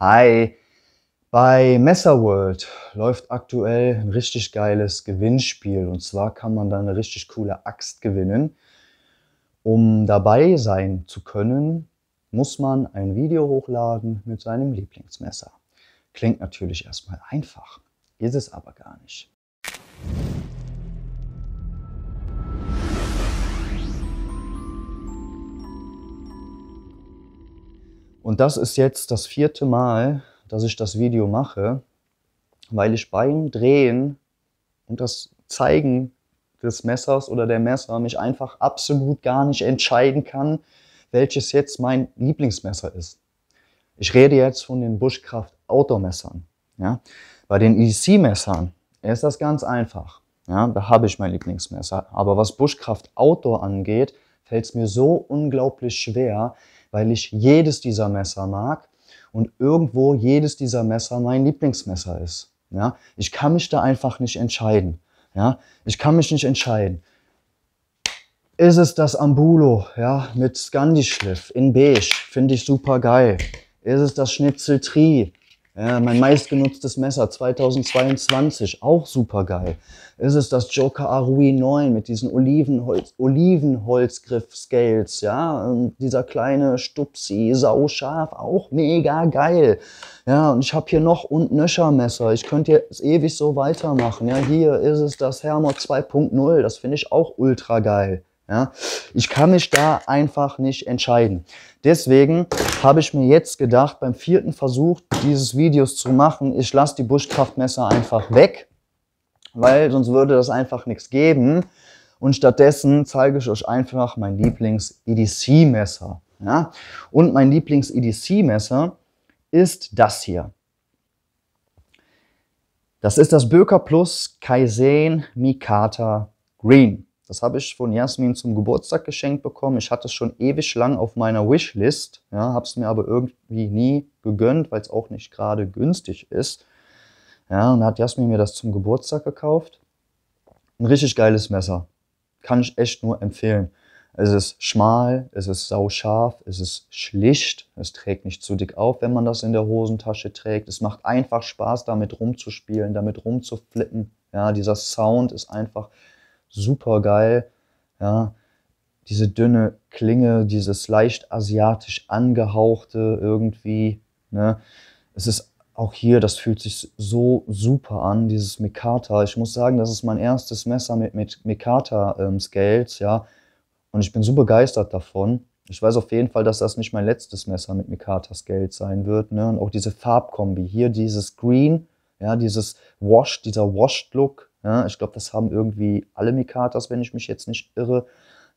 Hi! Bei Messerworld läuft aktuell ein richtig geiles Gewinnspiel. Und zwar kann man da eine richtig coole Axt gewinnen. Um dabei sein zu können, muss man ein Video hochladen mit seinem Lieblingsmesser. Klingt natürlich erstmal einfach, ist es aber gar nicht. Und das ist jetzt das vierte Mal, dass ich das Video mache, weil ich beim Drehen und das Zeigen des Messers oder der Messer mich einfach absolut gar nicht entscheiden kann, welches jetzt mein Lieblingsmesser ist. Ich rede jetzt von den Bushcraft Outdoor Messern. Ja? Bei den ec Messern ist das ganz einfach. Ja? Da habe ich mein Lieblingsmesser. Aber was Bushcraft Outdoor angeht, fällt es mir so unglaublich schwer, weil ich jedes dieser Messer mag und irgendwo jedes dieser Messer mein Lieblingsmesser ist. Ja, ich kann mich da einfach nicht entscheiden. Ja, ich kann mich nicht entscheiden. Ist es das Ambulo, ja, mit scandi in beige, finde ich super geil. Ist es das Schnitzel Tri ja, mein meistgenutztes Messer 2022, auch super geil. Ist es das Joker Arui 9 mit diesen Olivenholz, Olivenholzgriff-Scales, ja, und dieser kleine Stupsi, sauscharf, auch mega geil. Ja, und ich habe hier noch und Nöschermesser. Ich könnte jetzt ewig so weitermachen. Ja, hier ist es das Hermod 2.0, das finde ich auch ultra geil. Ja? Ich kann mich da einfach nicht entscheiden. Deswegen habe ich mir jetzt gedacht, beim vierten Versuch dieses Videos zu machen, ich lasse die Buschkraftmesser einfach weg, weil sonst würde das einfach nichts geben. Und stattdessen zeige ich euch einfach mein Lieblings-EDC-Messer. Ja? Und mein Lieblings-EDC-Messer ist das hier. Das ist das Böker Plus Kaizen Mikata Green. Das habe ich von Jasmin zum Geburtstag geschenkt bekommen. Ich hatte es schon ewig lang auf meiner Wishlist, ja, habe es mir aber irgendwie nie gegönnt, weil es auch nicht gerade günstig ist. Ja, und hat Jasmin mir das zum Geburtstag gekauft. Ein richtig geiles Messer. Kann ich echt nur empfehlen. Es ist schmal, es ist sauscharf, es ist schlicht, es trägt nicht zu dick auf, wenn man das in der Hosentasche trägt. Es macht einfach Spaß, damit rumzuspielen, damit rumzuflippen. Ja, dieser Sound ist einfach super geil. Ja, diese dünne Klinge, dieses leicht asiatisch angehauchte irgendwie. Ne? Es ist auch hier, das fühlt sich so super an, dieses Mikata. Ich muss sagen, das ist mein erstes Messer mit, mit Mikata-Scales, ähm, ja. Und ich bin so begeistert davon. Ich weiß auf jeden Fall, dass das nicht mein letztes Messer mit Mikata-Scales sein wird. Ne? Und auch diese Farbkombi. Hier dieses Green, ja, dieses Washed, dieser Washed-Look, ja, ich glaube, das haben irgendwie alle Mikatas, wenn ich mich jetzt nicht irre.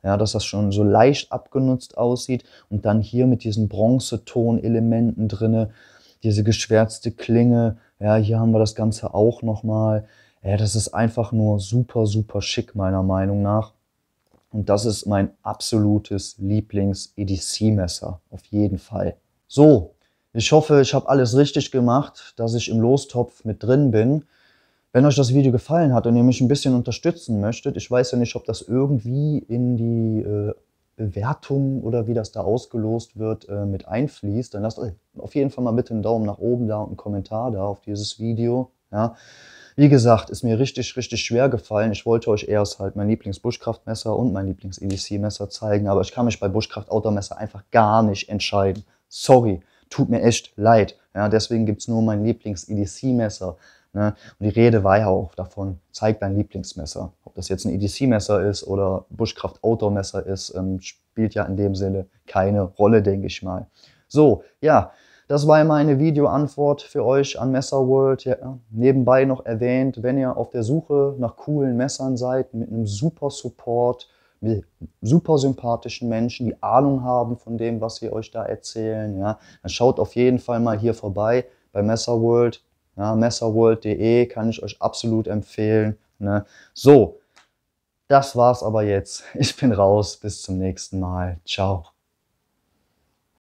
Ja, dass das schon so leicht abgenutzt aussieht und dann hier mit diesen Bronzeton-Elementen drin, diese geschwärzte Klinge. Ja, hier haben wir das Ganze auch nochmal. Ja, das ist einfach nur super, super schick meiner Meinung nach. Und das ist mein absolutes Lieblings-EDC-Messer, auf jeden Fall. So, ich hoffe, ich habe alles richtig gemacht, dass ich im Lostopf mit drin bin. Wenn euch das Video gefallen hat und ihr mich ein bisschen unterstützen möchtet, ich weiß ja nicht, ob das irgendwie in die äh, Bewertung oder wie das da ausgelost wird äh, mit einfließt, dann lasst euch äh, auf jeden Fall mal bitte einen Daumen nach oben da und einen Kommentar da auf dieses Video. Ja. Wie gesagt, ist mir richtig, richtig schwer gefallen. Ich wollte euch erst halt mein Lieblings-Buschkraftmesser und mein Lieblings-EDC-Messer zeigen, aber ich kann mich bei Buschkraft-Outdoor-Messer einfach gar nicht entscheiden. Sorry, tut mir echt leid. Ja, deswegen gibt es nur mein Lieblings-EDC-Messer. Ne? Und die Rede war ja auch davon, zeig dein Lieblingsmesser. Ob das jetzt ein EDC-Messer ist oder Bushcraft Outdoor-Messer ist, ähm, spielt ja in dem Sinne keine Rolle, denke ich mal. So, ja, das war meine Videoantwort für euch an Messer World. Ja, nebenbei noch erwähnt, wenn ihr auf der Suche nach coolen Messern seid, mit einem super Support, mit super sympathischen Menschen, die Ahnung haben von dem, was wir euch da erzählen, ja, dann schaut auf jeden Fall mal hier vorbei bei Messer World. Ja, messerworld.de kann ich euch absolut empfehlen. Ne? So, das war's aber jetzt. Ich bin raus. Bis zum nächsten Mal. Ciao.